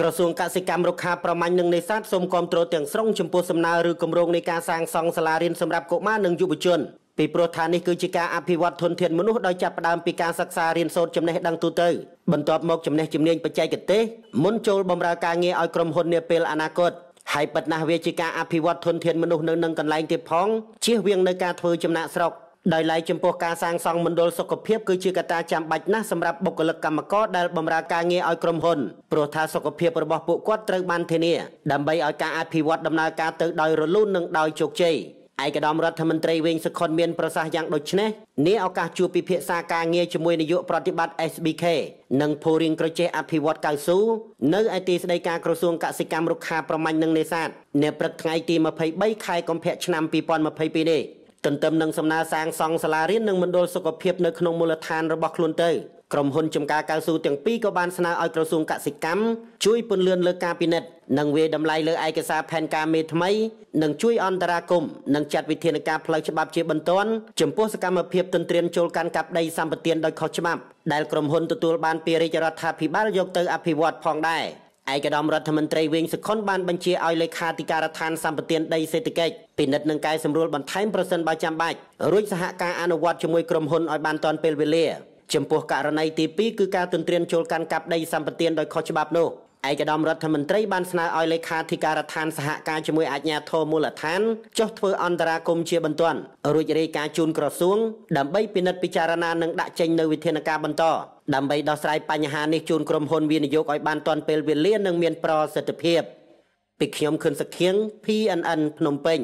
ក្រសួងកសិកម្មរុក្ខាប្រមាញ់និងនេសាទសូមគាំទ្រទាំងស្រុងចំពោះសំណើឬគម្រោងនៃការសាងសង់សាលារៀនសម្រាប់កុមារនិងយុវជនពីព្រោះថានេះគឺជាការអភិវឌ្ឍធនធានមនុស្សដោយចាប់ផ្ដើមពីការសិក្សារៀនសូត្រចំណេះដឹងទូទៅបន្ទាប់មកចំណេះជំនាញបច្ចេកទេសមុនចូលបម្រើការងារឲ្យក្រុមហ៊ុននាពេលអនាគតហើយបិទណាស់វាជាការអភិវឌ្ឍធនធានមនុស្សនៅនឹងកន្លែងទៀតផងជៀសវាងនៅការធ្វើចំណាក់ស្រុកដោយឡែកចំពោះការសាងសង់មណ្ឌលសុខភាពគឺជាកត្តាចាំបាច់ណាស់សម្រាប់បុគ្គលិកកម្មករដែលបម្រើការងារឲ្យក្រុមហ៊ុនព្រោះថាសុខភាពរបស់ពួកគាត់ត្រូវបានធានាដើម្បីឲ្យការអភិវឌ្ឍដំណើរការទៅដោយរលូននិងដោយជោគជ័យឯកឧត្តមរដ្ឋមន្ត្រីវេងសុខុនមាន ប្រសាសន៍យ៉ាងដូចនេះនេះឱកាសជួបពិភាក្សាការងារជាមួយនាយកប្រតិបត្តិ SBK និងភូរៀងក្រចេះអភិវឌ្ឍកៅស៊ូនៅឯទីស្តីការក្រសួងកសិកម្មរុក្ខាប្រមាញ់និងនេសាទនៅព្រឹកថ្ងៃទី23ខែកុម្ភៈឆ្នាំ2022នេះទន្ទឹមនឹងសំណើសាងសង់សាលារៀននិងមណ្ឌលសុខភាពនៅក្នុងមូលដ្ឋានរបស់ខ្លួនទៅក្រុមហ៊ុនចំការកៅស៊ូទាំងពីរក៏បានស្នើឲ្យក្រសួងកសិកម្មជួយពន្លឿនលើការពិនិត្យនិងវាយតម្លៃលើឯកសារផែនការមេថ្មីនិងជួយអន្តរាគមន៍និងចាត់វិធានការផ្លូវច្បាប់ជាបន្ទាន់ចំពោះសកម្មភាពទន្ទ្រានចូលកាន់កាប់ដីសម្បត្តិដោយខុសច្បាប់ ដែលក្រុមហ៊ុនទទួលបានពីរាជរដ្ឋាភិបាលយកទៅអភិវឌ្ឍផងដែរ។ឯកឧត្តមរដ្ឋមន្ត្រីវៀងសុខុនបានបញ្ជាឲ្យលេខាធិការដ្ឋានសម្បទានដីសេដ្ឋកិច្ចពិនិត្យនិងកែសម្រួលបន្ថែមប្រសិនបើចាំបាច់រួចសហការអនុវត្តជាមួយក្រុមហ៊ុនឲ្យបានទាន់ពេលវេលាចំពោះករណីទី2គឺការទន្ទ្រានចូលកាន់កាប់ដីសម្បទានដោយខុសច្បាប់នោះឯកឧត្តមរដ្ឋមន្ត្រីបានស្នើឲ្យលេខាធិការដ្ឋានសហការជាមួយអាជ្ញាធរមូលដ្ឋានចុះធ្វើអន្តរាគមន៍ជាបន្ទាន់រួចរាយការណ៍ជូនក្រសួងដើម្បីពិនិត្យពិចារណានិងដាក់ចេញនូវវិធានការបន្តដើម្បីដោះស្រាយបញ្ហានេះជូនក្រុមហ៊ុនវិនិយោគឲ្យបានទាន់ពេលវេលានិងមានប្រសិទ្ធភាពពីខ្ញុំខុនសខៀង PNN ភ្នំពេញ